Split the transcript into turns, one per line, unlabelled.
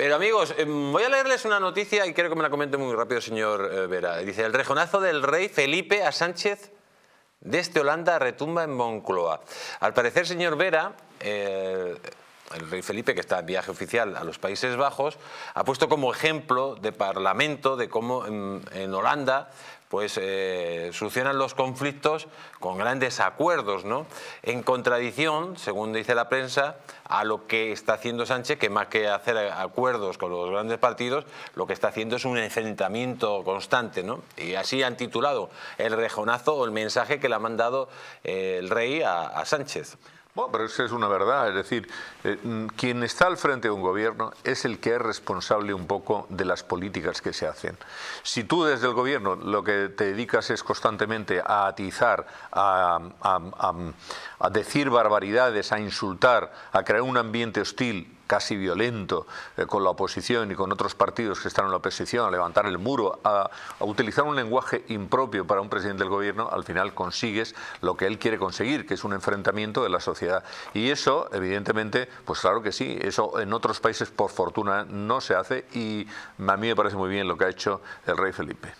Pero amigos, em, voy a leerles una noticia y quiero que me la comente muy rápido, señor eh, Vera. Dice, el rejonazo del rey Felipe a Sánchez desde este Holanda retumba en Moncloa. Al parecer, señor Vera, eh, el rey Felipe, que está en viaje oficial a los Países Bajos, ha puesto como ejemplo de parlamento de cómo en, Holanda pues eh, solucionan los conflictos con grandes acuerdos, ¿no? En contradicción, según dice la prensa, a lo que está haciendo Sánchez, que más que hacer acuerdos con los grandes partidos, lo que está haciendo es un enfrentamiento constante, ¿no? Y así han titulado el rejonazo o el mensaje que le ha mandado eh, el rey a Sánchez.
Bueno, pero eso es una verdad, es decir, eh, mm, quien está al frente de un gobierno es el que es responsable un poco de las políticas que se hacen. Si tú desde el gobierno lo que te dedicas es constantemente a atizar, a decir barbaridades, a insultar, a crear un ambiente hostil casi violento eh, con la oposición y con otros partidos que están en la oposición, a levantar el muro, a, utilizar un lenguaje impropio para un presidente del gobierno, al final consigues lo que él quiere conseguir, que es un enfrentamiento de la sociedad. Y eso, evidentemente, pues claro que sí, eso en otros países por fortuna no se hace y a mí me parece muy bien lo que ha hecho el rey Felipe.